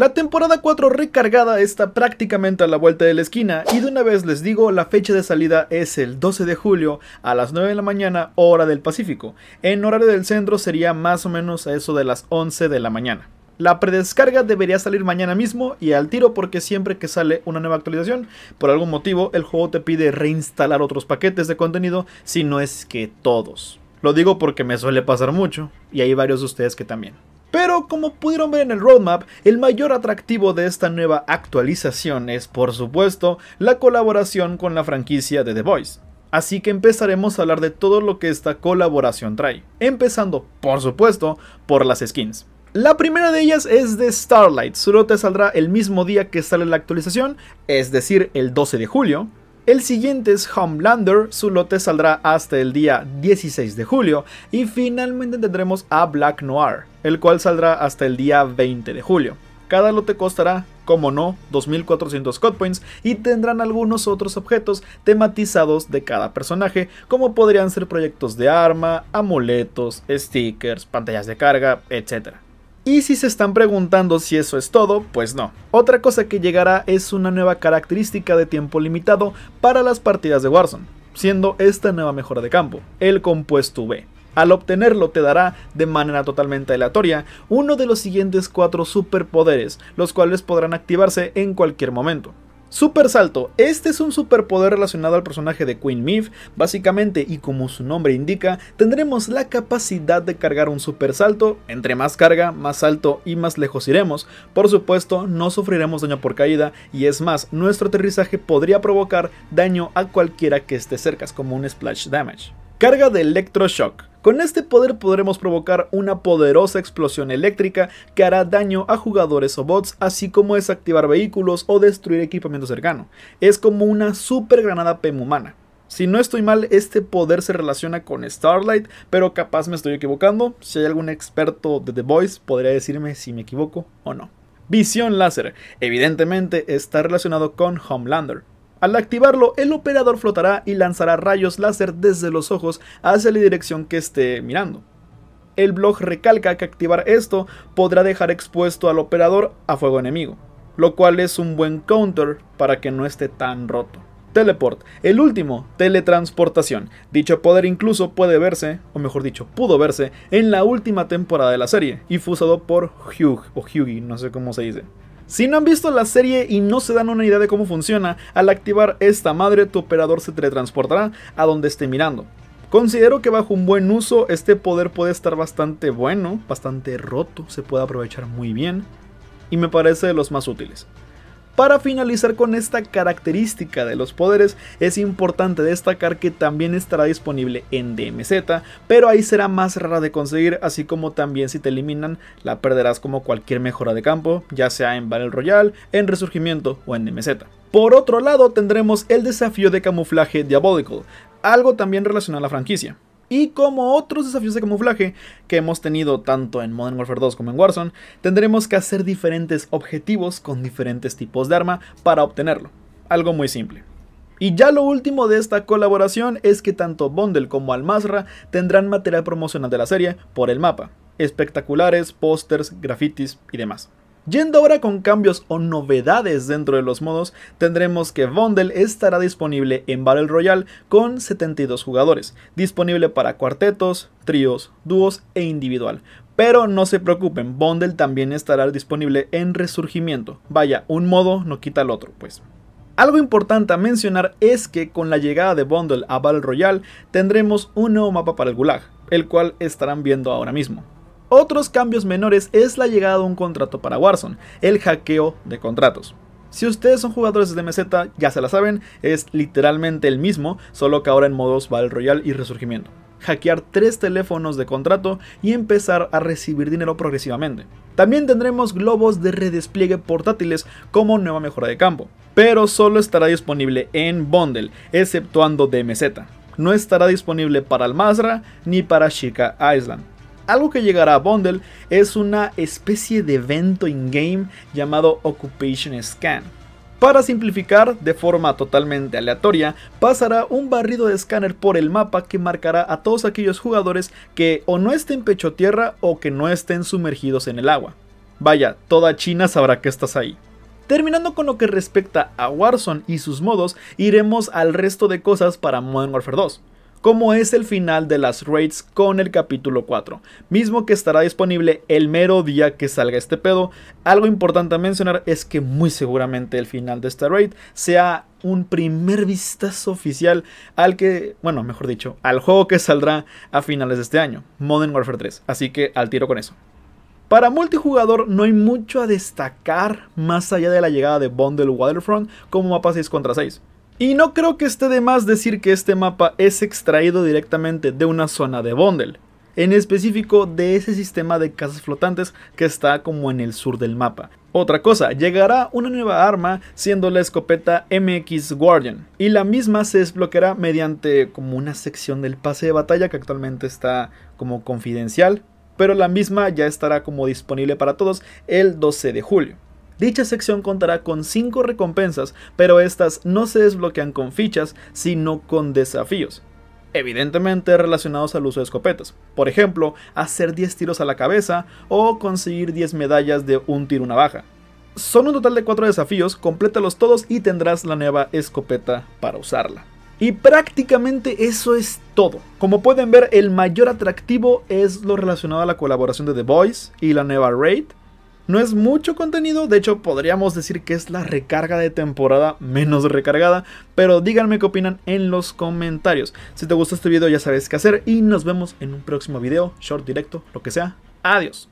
La temporada 4 recargada está prácticamente a la vuelta de la esquina y de una vez les digo, la fecha de salida es el 12 de julio a las 9 de la mañana hora del Pacífico. En horario del centro sería más o menos a eso de las 11 de la mañana. La predescarga debería salir mañana mismo y al tiro porque siempre que sale una nueva actualización, por algún motivo el juego te pide reinstalar otros paquetes de contenido si no es que todos. Lo digo porque me suele pasar mucho y hay varios de ustedes que también. Pero como pudieron ver en el roadmap, el mayor atractivo de esta nueva actualización es por supuesto la colaboración con la franquicia de The Voice. Así que empezaremos a hablar de todo lo que esta colaboración trae, empezando por supuesto por las skins. La primera de ellas es de Starlight, su rota saldrá el mismo día que sale la actualización, es decir, el 12 de julio. El siguiente es Homelander, su lote saldrá hasta el día 16 de julio y finalmente tendremos a Black Noir, el cual saldrá hasta el día 20 de julio. Cada lote costará, como no, 2400 Points y tendrán algunos otros objetos tematizados de cada personaje, como podrían ser proyectos de arma, amuletos, stickers, pantallas de carga, etc. Y si se están preguntando si eso es todo, pues no. Otra cosa que llegará es una nueva característica de tiempo limitado para las partidas de Warzone, siendo esta nueva mejora de campo, el compuesto B. Al obtenerlo te dará, de manera totalmente aleatoria, uno de los siguientes cuatro superpoderes, los cuales podrán activarse en cualquier momento. Super Salto. Este es un superpoder relacionado al personaje de Queen Mif, básicamente, y como su nombre indica, tendremos la capacidad de cargar un supersalto. salto. Entre más carga, más alto y más lejos iremos. Por supuesto, no sufriremos daño por caída, y es más, nuestro aterrizaje podría provocar daño a cualquiera que esté cerca, como un splash damage. Carga de Electroshock. Con este poder podremos provocar una poderosa explosión eléctrica que hará daño a jugadores o bots, así como desactivar vehículos o destruir equipamiento cercano. Es como una super granada PEM Si no estoy mal, este poder se relaciona con Starlight, pero capaz me estoy equivocando. Si hay algún experto de The Voice, podría decirme si me equivoco o no. Visión láser, evidentemente está relacionado con Homelander. Al activarlo, el operador flotará y lanzará rayos láser desde los ojos hacia la dirección que esté mirando. El blog recalca que activar esto podrá dejar expuesto al operador a fuego enemigo, lo cual es un buen counter para que no esté tan roto. Teleport. El último, teletransportación. Dicho poder incluso puede verse, o mejor dicho, pudo verse, en la última temporada de la serie, y fue usado por Hugh, o Hughie, no sé cómo se dice. Si no han visto la serie y no se dan una idea de cómo funciona, al activar esta madre tu operador se teletransportará a donde esté mirando. Considero que bajo un buen uso este poder puede estar bastante bueno, bastante roto, se puede aprovechar muy bien y me parece de los más útiles. Para finalizar con esta característica de los poderes, es importante destacar que también estará disponible en DMZ, pero ahí será más rara de conseguir, así como también si te eliminan, la perderás como cualquier mejora de campo, ya sea en Battle Royale, en Resurgimiento o en DMZ. Por otro lado, tendremos el desafío de camuflaje Diabolical, algo también relacionado a la franquicia. Y como otros desafíos de camuflaje que hemos tenido tanto en Modern Warfare 2 como en Warzone, tendremos que hacer diferentes objetivos con diferentes tipos de arma para obtenerlo. Algo muy simple. Y ya lo último de esta colaboración es que tanto Bundle como Almazra tendrán material promocional de la serie por el mapa, espectaculares, pósters, grafitis y demás. Yendo ahora con cambios o novedades dentro de los modos, tendremos que Bundle estará disponible en Battle Royale con 72 jugadores, disponible para cuartetos, tríos, dúos e individual. Pero no se preocupen, Bundle también estará disponible en Resurgimiento. Vaya, un modo no quita al otro, pues. Algo importante a mencionar es que con la llegada de Bundle a Battle Royale tendremos un nuevo mapa para el Gulag, el cual estarán viendo ahora mismo. Otros cambios menores es la llegada de un contrato para Warzone, el hackeo de contratos. Si ustedes son jugadores de MZ, ya se la saben, es literalmente el mismo, solo que ahora en modos Battle Royale y Resurgimiento. Hackear tres teléfonos de contrato y empezar a recibir dinero progresivamente. También tendremos globos de redespliegue portátiles como nueva mejora de campo, pero solo estará disponible en Bundle, exceptuando DMZ. No estará disponible para Almazra ni para Chica Island. Algo que llegará a Bundle es una especie de evento in-game llamado Occupation Scan. Para simplificar, de forma totalmente aleatoria, pasará un barrido de escáner por el mapa que marcará a todos aquellos jugadores que o no estén pecho tierra o que no estén sumergidos en el agua. Vaya, toda China sabrá que estás ahí. Terminando con lo que respecta a Warzone y sus modos, iremos al resto de cosas para Modern Warfare 2 como es el final de las raids con el capítulo 4, mismo que estará disponible el mero día que salga este pedo. Algo importante a mencionar es que muy seguramente el final de esta raid sea un primer vistazo oficial al que, bueno, mejor dicho, al juego que saldrá a finales de este año, Modern Warfare 3, así que al tiro con eso. Para multijugador no hay mucho a destacar más allá de la llegada de Bundle Waterfront como mapa 6 contra 6. Y no creo que esté de más decir que este mapa es extraído directamente de una zona de Bondel, en específico de ese sistema de casas flotantes que está como en el sur del mapa. Otra cosa, llegará una nueva arma siendo la escopeta MX Guardian y la misma se desbloqueará mediante como una sección del pase de batalla que actualmente está como confidencial, pero la misma ya estará como disponible para todos el 12 de julio. Dicha sección contará con 5 recompensas, pero estas no se desbloquean con fichas, sino con desafíos evidentemente relacionados al uso de escopetas. Por ejemplo, hacer 10 tiros a la cabeza o conseguir 10 medallas de un tiro una baja. Son un total de 4 desafíos, complétalos todos y tendrás la nueva escopeta para usarla. Y prácticamente eso es todo. Como pueden ver, el mayor atractivo es lo relacionado a la colaboración de The Voice y la nueva Raid, no es mucho contenido, de hecho podríamos decir que es la recarga de temporada menos recargada, pero díganme qué opinan en los comentarios. Si te gustó este video ya sabes qué hacer y nos vemos en un próximo video, short, directo, lo que sea. Adiós.